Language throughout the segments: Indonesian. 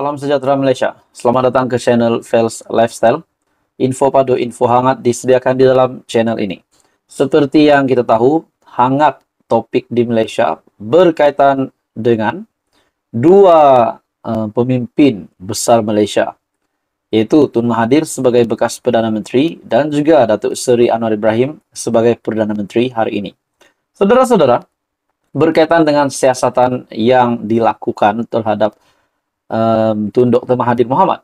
Salam sejahtera Malaysia. Selamat datang ke channel Fels Lifestyle. Info padu, info hangat disediakan di dalam channel ini. Seperti yang kita tahu, hangat topik di Malaysia berkaitan dengan dua uh, pemimpin besar Malaysia, yaitu Tun Mahathir sebagai bekas Perdana Menteri dan juga Datuk Seri Anwar Ibrahim sebagai Perdana Menteri hari ini. Saudara-saudara, berkaitan dengan siasatan yang dilakukan terhadap um, tunduk ke Mahathir Muhammad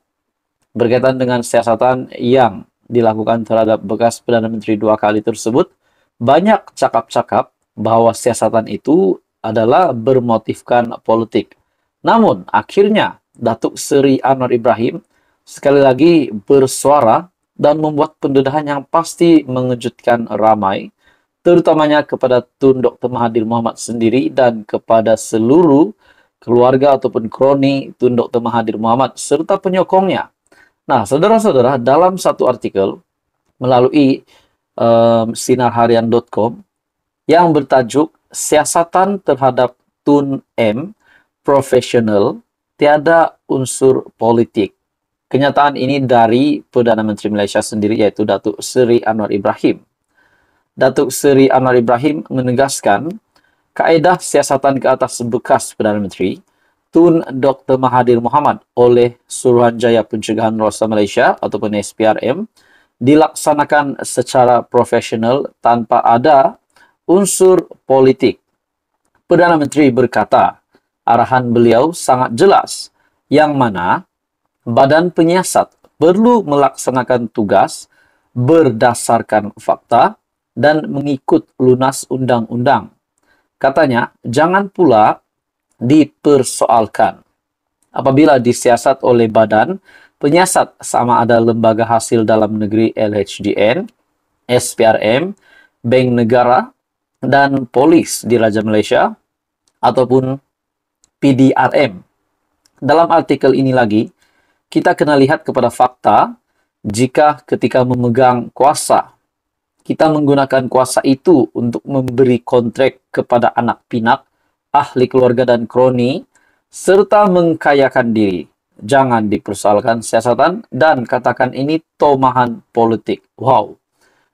berkaitan dengan siasatan yang dilakukan terhadap bekas Perdana Menteri dua kali tersebut, banyak cakap-cakap bahwa siasatan itu adalah bermotifkan politik. Namun, akhirnya Datuk Seri Anwar Ibrahim sekali lagi bersuara dan membuat pendedahan yang pasti mengejutkan ramai, terutamanya kepada Tun Dr. Mahathir Muhammad sendiri dan kepada seluruh keluarga ataupun kroni tunduk Dr. Mahathir Muhammad serta penyokongnya. Nah, saudara-saudara, dalam satu artikel melalui um, sinarharian.com yang bertajuk Siasatan terhadap Tun M Profesional Tiada Unsur Politik. Kenyataan ini dari Perdana Menteri Malaysia sendiri yaitu Datuk Seri Anwar Ibrahim. Datuk Seri Anwar Ibrahim menegaskan kaedah siasatan ke atas bekas Perdana Menteri Tun Dr. Mahathir Mohamad oleh Suruhanjaya Pencegahan Rasa Malaysia ataupun SPRM dilaksanakan secara profesional tanpa ada unsur politik. Perdana Menteri berkata arahan beliau sangat jelas yang mana badan penyiasat perlu melaksanakan tugas berdasarkan fakta dan mengikut lunas undang-undang Katanya, jangan pula dipersoalkan. Apabila disiasat oleh badan, penyiasat sama ada lembaga hasil dalam negeri LHDN, SPRM, Bank Negara, dan Polis di Raja Malaysia, ataupun PDRM. Dalam artikel ini lagi, kita kena lihat kepada fakta jika ketika memegang kuasa kita menggunakan kuasa itu untuk memberi kontrak kepada anak pinak, ahli keluarga dan kroni, serta mengkayakan diri. Jangan dipersoalkan siasatan dan katakan ini tomahan politik. Wow.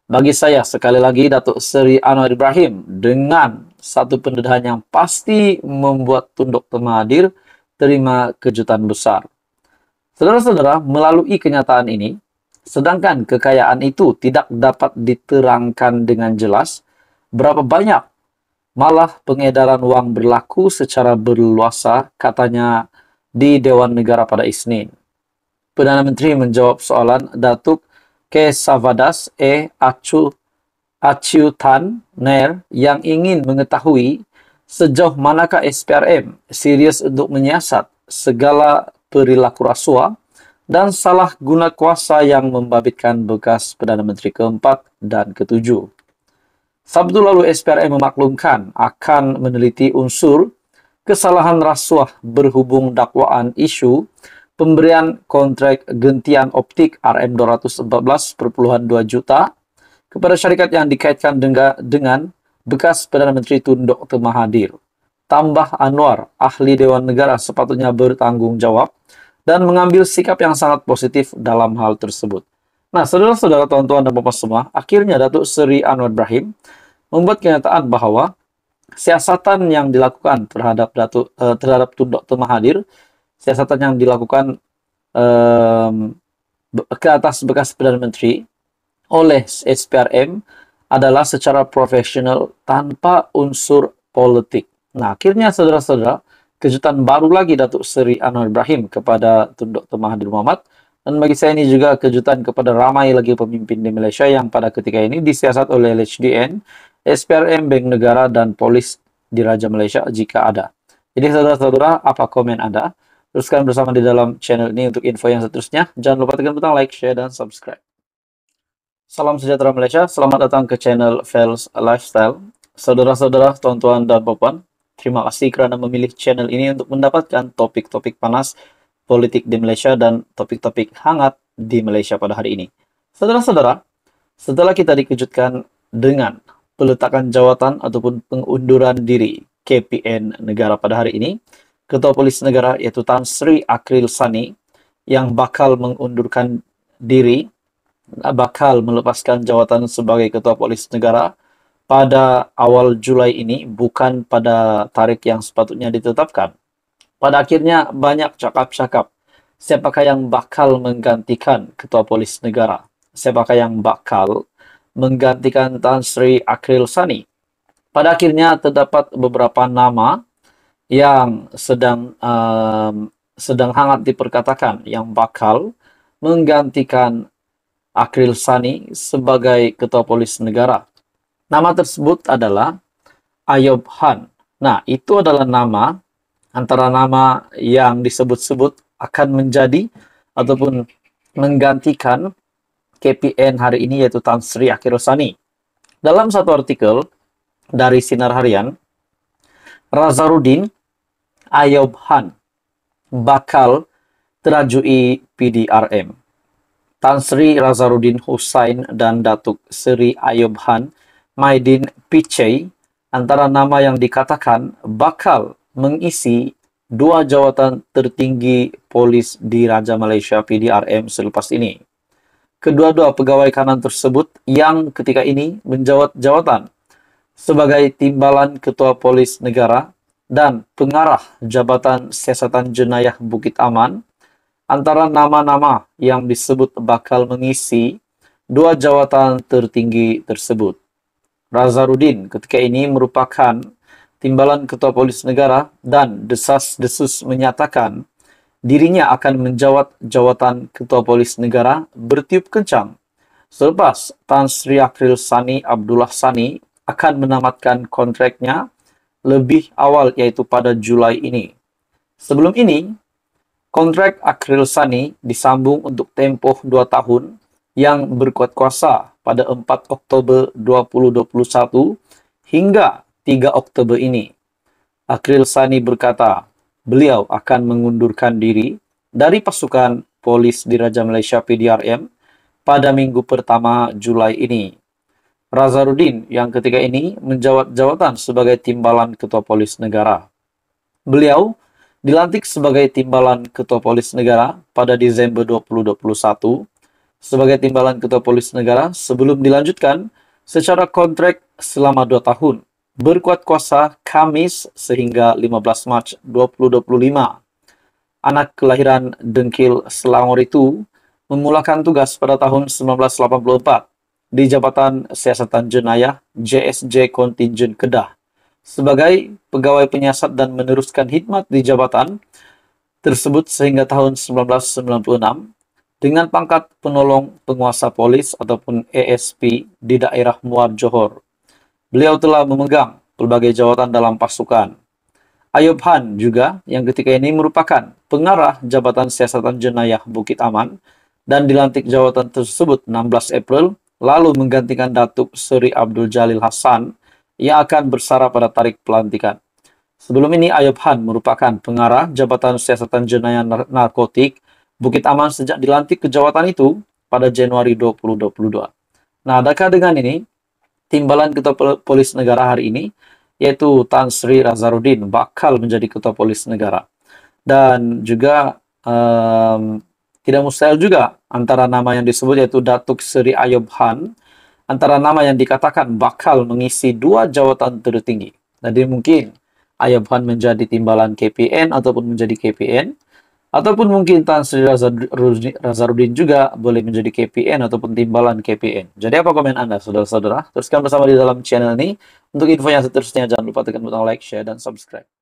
Bagi saya, sekali lagi Datuk Seri Anwar Ibrahim dengan satu pendedahan yang pasti membuat tunduk temadir terima kejutan besar. Saudara-saudara, melalui kenyataan ini, Sedangkan kekayaan itu tidak dapat diterangkan dengan jelas berapa banyak. Malah pengedaran uang berlaku secara berluasa katanya di Dewan Negara pada Isnin. Perdana Menteri menjawab soalan Datuk Kesavadas E. Acu, Aciutan Nair yang ingin mengetahui sejauh manakah SPRM serius untuk menyiasat segala perilaku rasuah dan salah guna kuasa yang membabitkan bekas Perdana Menteri keempat dan ketujuh. Sabtu lalu SPRM memaklumkan akan meneliti unsur kesalahan rasuah berhubung dakwaan isu pemberian kontrak gentian optik RM214.2 juta kepada syarikat yang dikaitkan dengan bekas Perdana Menteri Tun Dr. Mahathir. Tambah Anwar, ahli Dewan Negara sepatutnya bertanggung jawab dan mengambil sikap yang sangat positif dalam hal tersebut. Nah, saudara-saudara, tuan-tuan dan bapak semua, akhirnya Datuk Seri Anwar Ibrahim membuat kenyataan bahwa siasatan yang dilakukan terhadap Datuk eh, terhadap Tun Dr. Mahadir, siasatan yang dilakukan eh, ke atas bekas Perdana Menteri oleh SPRM adalah secara profesional tanpa unsur politik. Nah, akhirnya saudara-saudara, kejutan baru lagi Datuk Seri Anwar Ibrahim kepada Tun Dr. Mahathir Muhammad dan bagi saya ini juga kejutan kepada ramai lagi pemimpin di Malaysia yang pada ketika ini disiasat oleh LHDN, SPRM, Bank Negara, dan Polis di Raja Malaysia jika ada. Jadi saudara-saudara, apa komen Anda? Teruskan bersama di dalam channel ini untuk info yang seterusnya. Jangan lupa tekan butang like, share, dan subscribe. Salam sejahtera Malaysia, selamat datang ke channel Fels Lifestyle. Saudara-saudara, tuan-tuan dan puan, Terima kasih karena memilih channel ini untuk mendapatkan topik-topik panas politik di Malaysia dan topik-topik hangat di Malaysia pada hari ini. Saudara-saudara, setelah kita dikejutkan dengan peletakan jawatan ataupun pengunduran diri KPN negara pada hari ini, Ketua Polis Negara yaitu Tan Sri Akril Sani yang bakal mengundurkan diri bakal melepaskan jawatan sebagai Ketua Polis Negara pada awal Julai ini bukan pada tarik yang sepatutnya ditetapkan. Pada akhirnya banyak cakap-cakap siapakah yang bakal menggantikan ketua polis negara? Siapakah yang bakal menggantikan Tan Sri Akril Sani? Pada akhirnya terdapat beberapa nama yang sedang um, sedang hangat diperkatakan yang bakal menggantikan Akril Sani sebagai ketua polis negara. Nama tersebut adalah Ayub Han. Nah, itu adalah nama antara nama yang disebut-sebut akan menjadi ataupun menggantikan KPN hari ini yaitu Tan Sri Akhirosani. Dalam satu artikel dari Sinar Harian, Razarudin Ayub Han bakal terajui PDRM. Tan Sri Razarudin Husain dan Datuk Sri Ayub Han Maidin Pichai antara nama yang dikatakan bakal mengisi dua jawatan tertinggi polis di Raja Malaysia PDRM selepas ini. Kedua-dua pegawai kanan tersebut yang ketika ini menjawat jawatan sebagai timbalan ketua polis negara dan pengarah jabatan siasatan jenayah Bukit Aman antara nama-nama yang disebut bakal mengisi dua jawatan tertinggi tersebut. Razarudin ketika ini merupakan timbalan Ketua Polis Negara dan desas-desus menyatakan dirinya akan menjawat jawatan Ketua Polis Negara bertiup kencang selepas Tan Sri Akril Sani Abdullah Sani akan menamatkan kontraknya lebih awal yaitu pada Julai ini. Sebelum ini, kontrak Akril Sani disambung untuk tempoh 2 tahun yang berkuat kuasa pada 4 Oktober 2021 hingga 3 Oktober ini. Akril Sani berkata, beliau akan mengundurkan diri dari pasukan polis Diraja Malaysia PDRM pada minggu pertama Julai ini. Razarudin yang ketika ini menjawab jawatan sebagai Timbalan Ketua Polis Negara. Beliau dilantik sebagai Timbalan Ketua Polis Negara pada Desember 2021 sebagai timbalan Ketua Polis Negara sebelum dilanjutkan secara kontrak selama 2 tahun berkuat kuasa Kamis sehingga 15 Mac 2025. Anak kelahiran Dengkil Selangor itu memulakan tugas pada tahun 1984 di Jabatan Siasatan Jenayah JSJ Kontingen Kedah sebagai pegawai penyiasat dan meneruskan hikmat di jabatan tersebut sehingga tahun 1996 dengan pangkat penolong penguasa polis ataupun ESP di daerah Muar Johor. Beliau telah memegang pelbagai jawatan dalam pasukan. Ayub Han juga yang ketika ini merupakan pengarah Jabatan Siasatan Jenayah Bukit Aman dan dilantik jawatan tersebut 16 April lalu menggantikan Datuk Seri Abdul Jalil Hasan yang akan bersara pada tarik pelantikan. Sebelum ini Ayub Han merupakan pengarah Jabatan Siasatan Jenayah Narkotik Bukit Aman sejak dilantik ke jawatan itu pada Januari 2022. Nah, adakah dengan ini timbalan Ketua Polis Negara hari ini yaitu Tan Sri Razaruddin bakal menjadi Ketua Polis Negara. Dan juga um, tidak mustahil juga antara nama yang disebut yaitu Datuk Sri Ayub Han antara nama yang dikatakan bakal mengisi dua jawatan tertinggi. Jadi mungkin Ayub Han menjadi timbalan KPN ataupun menjadi KPN Ataupun mungkin Tan Sri Razarudin juga boleh menjadi KPN ataupun timbalan KPN. Jadi apa komen Anda, saudara-saudara? Teruskan bersama di dalam channel ini. Untuk infonya seterusnya, jangan lupa tekan butang like, share, dan subscribe.